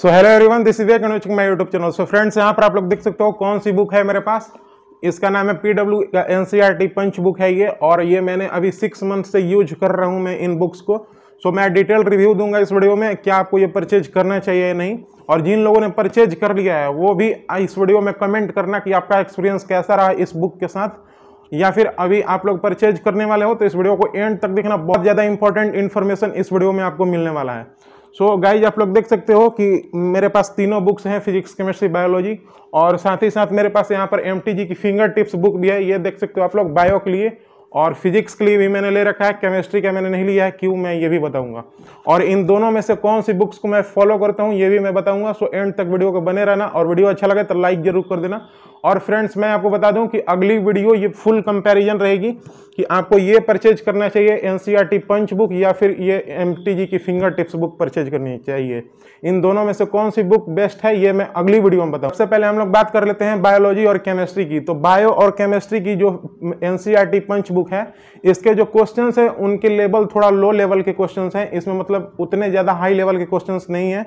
so hello everyone this is Vivek Anuchik my YouTube channel so friends यहाँ पर आप लोग देख सकते हो कौन सी बुक है मेरे पास इसका नाम है P W N C R T punch book है ये और ये मैंने अभी सिक्स मंथ से यूज कर रहा हूँ मैं इन बुक्स को सो so, मैं डिटेल रिव्यू दूंगा इस वीडियो में क्या आपको ये परचेज करना चाहिए या नहीं और जिन लोगों ने परचेज कर लिया है वो भी इस वीडियो में कमेंट करना कि आपका एक्सपीरियंस कैसा रहा इस बुक के साथ या फिर अभी आप लोग परचेज करने वाले हो तो इस वीडियो को एंड तक देखना बहुत ज़्यादा इंपॉर्टेंट इन्फॉर्मेशन इस वीडियो में आपको मिलने वाला है सो so, गाइज आप लोग देख सकते हो कि मेरे पास तीनों बुक्स हैं फिजिक्स केमिस्ट्री बायोलॉजी और साथ ही साथ मेरे पास यहाँ पर एम की फिंगर टिप्स बुक भी है ये देख सकते हो आप लोग बायो के लिए और फिजिक्स के लिए भी मैंने ले रखा है केमिस्ट्री का मैंने नहीं लिया है क्यों मैं ये भी बताऊंगा और इन दोनों में से कौन सी बुक्स को मैं फॉलो करता हूँ ये भी मैं बताऊंगा सो एंड तक वीडियो को बने रहना और वीडियो अच्छा लगे तो लाइक जरूर कर देना और फ्रेंड्स मैं आपको बता दूं कि अगली वीडियो ये फुल कंपैरिजन रहेगी कि आपको ये परचेज करना चाहिए एन पंच बुक या फिर ये एम की फिंगर टिप्स बुक परचेज करनी चाहिए इन दोनों में से कौन सी बुक बेस्ट है ये मैं अगली वीडियो में बताऊँ सबसे पहले हम लोग बात कर लेते हैं बायोलॉजी और केमिस्ट्री की तो बायो और केमिस्ट्री की जो एन पंच बुक है इसके जो क्वेश्चन हैं उनके लेवल थोड़ा लो लेवल के क्वेश्चन हैं इसमें मतलब उतने ज़्यादा हाई लेवल के क्वेश्चन नहीं है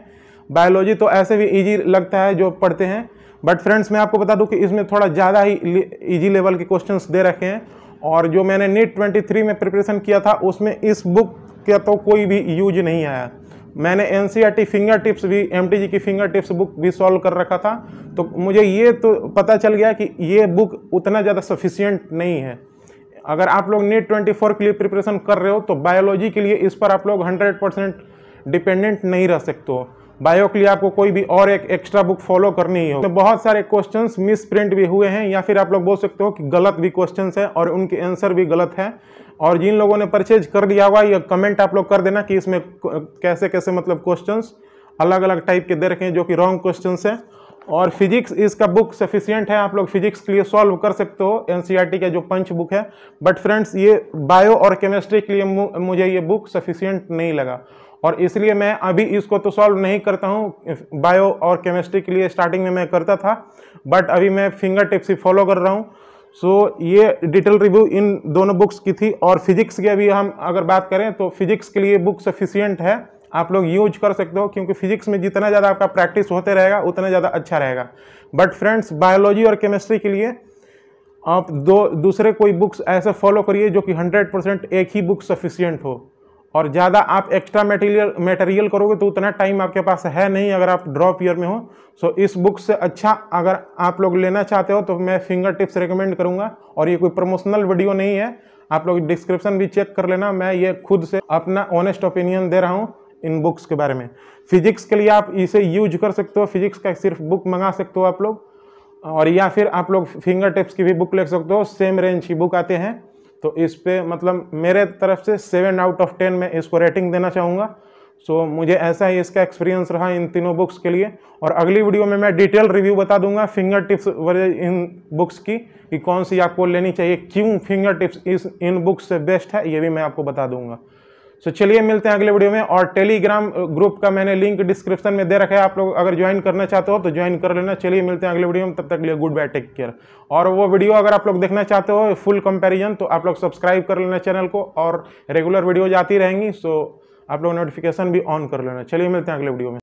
बायोलॉजी तो ऐसे भी ईजी लगता है जो पढ़ते हैं बट फ्रेंड्स मैं आपको बता दूं कि इसमें थोड़ा ज़्यादा ही ईजी लेवल के क्वेश्चंस दे रखे हैं और जो मैंने नीट 23 e में प्रिपरेशन किया था उसमें इस बुक का तो कोई भी यूज नहीं आया मैंने एन फिंगर टिप्स भी एम की फिंगर टिप्स बुक भी सॉल्व कर रखा था तो मुझे ये तो पता चल गया कि ये बुक उतना ज़्यादा सफिशियंट नहीं है अगर आप लोग नेट 24 के लिए प्रिपरेशन कर रहे हो तो बायोलॉजी के लिए इस पर आप लोग 100 परसेंट डिपेंडेंट नहीं रह सकते हो बायो के लिए आपको कोई भी और एक एक्स्ट्रा बुक फॉलो करनी ही हो तो बहुत सारे क्वेश्चंस मिस प्रिंट भी हुए हैं या फिर आप लोग बोल सकते हो कि गलत भी क्वेश्चंस है और उनके आंसर भी गलत है और जिन लोगों ने परचेज कर लिया हुआ या कमेंट आप लोग कर देना कि इसमें कैसे कैसे मतलब क्वेश्चन अलग अलग टाइप के दे रखे हैं जो कि रॉन्ग क्वेश्चन हैं और फिजिक्स इसका बुक सफिशियंट है आप लोग फिजिक्स के लिए सॉल्व कर सकते हो एनसीईआरटी e का जो पंच बुक है बट फ्रेंड्स ये बायो और केमिस्ट्री के लिए मुझे ये बुक सफिशियंट नहीं लगा और इसलिए मैं अभी इसको तो सॉल्व नहीं करता हूँ बायो और केमिस्ट्री के लिए स्टार्टिंग में मैं करता था बट अभी मैं फिंगर टिप्स ही फॉलो कर रहा हूँ सो so, ये डिटेल रिव्यू इन दोनों बुक्स की थी और फिजिक्स की अभी हम अगर बात करें तो फिजिक्स के लिए बुक सफिशियंट है आप लोग यूज कर सकते हो क्योंकि फिजिक्स में जितना ज़्यादा आपका प्रैक्टिस होते रहेगा उतना ज़्यादा अच्छा रहेगा बट फ्रेंड्स बायोलॉजी और केमिस्ट्री के लिए आप दो दूसरे कोई बुक्स ऐसे फॉलो करिए जो कि हंड्रेड परसेंट एक ही बुक सफिशियंट हो और ज़्यादा आप एक्स्ट्रा मटेरियल मटेरियल करोगे तो उतना टाइम आपके पास है नहीं अगर आप ड्रॉप ईयर में हो सो so, इस बुक से अच्छा अगर आप लोग लेना चाहते हो तो मैं फिंगर टिप्स रिकमेंड करूँगा और ये कोई प्रमोशनल वीडियो नहीं है आप लोग डिस्क्रिप्शन भी चेक कर लेना मैं ये खुद से अपना ऑनेस्ट ओपिनियन दे रहा हूँ इन बुक्स के बारे में फिजिक्स के लिए आप इसे यूज कर सकते हो फिजिक्स का सिर्फ बुक मंगा सकते हो आप लोग और या फिर आप लोग फिंगर टिप्स की भी बुक ले सकते हो सेम रेंज की बुक आते हैं तो इस पर मतलब मेरे तरफ से सेवन आउट ऑफ टेन में इसको रेटिंग देना चाहूँगा सो so, मुझे ऐसा ही इसका एक्सपीरियंस रहा इन तीनों बुक्स के लिए और अगली वीडियो में मैं डिटेल रिव्यू बता दूंगा फिंगर टिप्स वाले इन बुक्स की कि कौन सी आपको लेनी चाहिए क्यों फिंगर टिप्स इस इन बुक्स से बेस्ट है ये भी मैं आपको बता दूंगा सो चलिए मिलते हैं अगले वीडियो में और टेलीग्राम ग्रुप uh, का मैंने लिंक डिस्क्रिप्शन में दे रखा है आप लोग अगर ज्वाइन करना चाहते हो तो ज्वाइन कर लेना चलिए मिलते हैं अगले वीडियो में तब तक लिए गुड बाय टेक केयर और वो वीडियो अगर आप लोग देखना चाहते हो फुल कंपेरिजन तो आप लोग सब्सक्राइब कर लेना चैनल को और रेगुलर वीडियोज आती रहेंगी सो आप लोग नोटिफिकेशन भी ऑन कर लेना चलिए मिलते हैं अगले वीडियो में